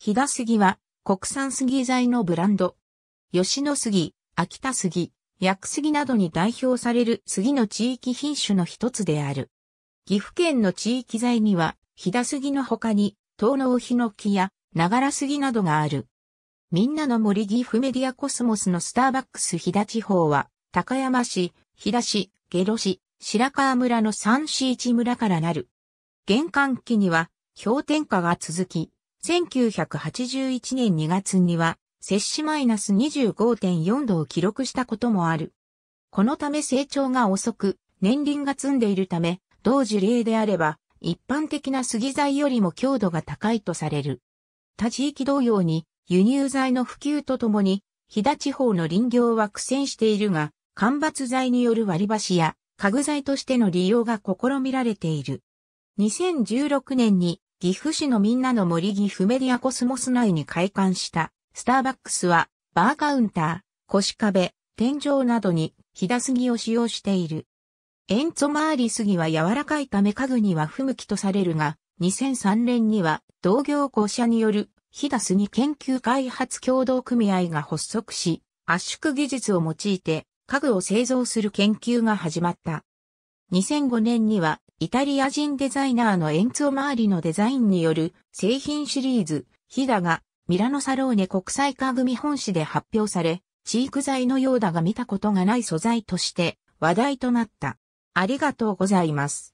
飛騨杉は国産杉材のブランド。吉野杉、秋田杉、薬杉などに代表される杉の地域品種の一つである。岐阜県の地域材には、飛騨杉の他に、東農ヒノキや、長良杉などがある。みんなの森岐阜メディアコスモスのスターバックス飛騨地方は、高山市、飛騨市、下呂市、白川村の三市一村からなる。玄関期には、氷点下が続き、1981年2月には、摂氏マイナス25.4度を記録したこともある。このため成長が遅く、年輪が積んでいるため、同樹齢であれば、一般的な杉材よりも強度が高いとされる。他地域同様に、輸入材の普及とともに、飛騨地方の林業は苦戦しているが、間伐材による割り箸や、家具材としての利用が試みられている。2016年に岐阜市のみんなの森岐阜メディアコスモス内に開館したスターバックスはバーカウンター、腰壁、天井などに日田杉を使用している。エンツォマーリ杉は柔らかいため家具には不向きとされるが、2003年には同業校舎による日田杉研究開発協同組合が発足し、圧縮技術を用いて家具を製造する研究が始まった。2005年にはイタリア人デザイナーのエンツォ周りのデザインによる製品シリーズ、ヒダがミラノサローネ国際化組本誌で発表され、飼育材のようだが見たことがない素材として話題となった。ありがとうございます。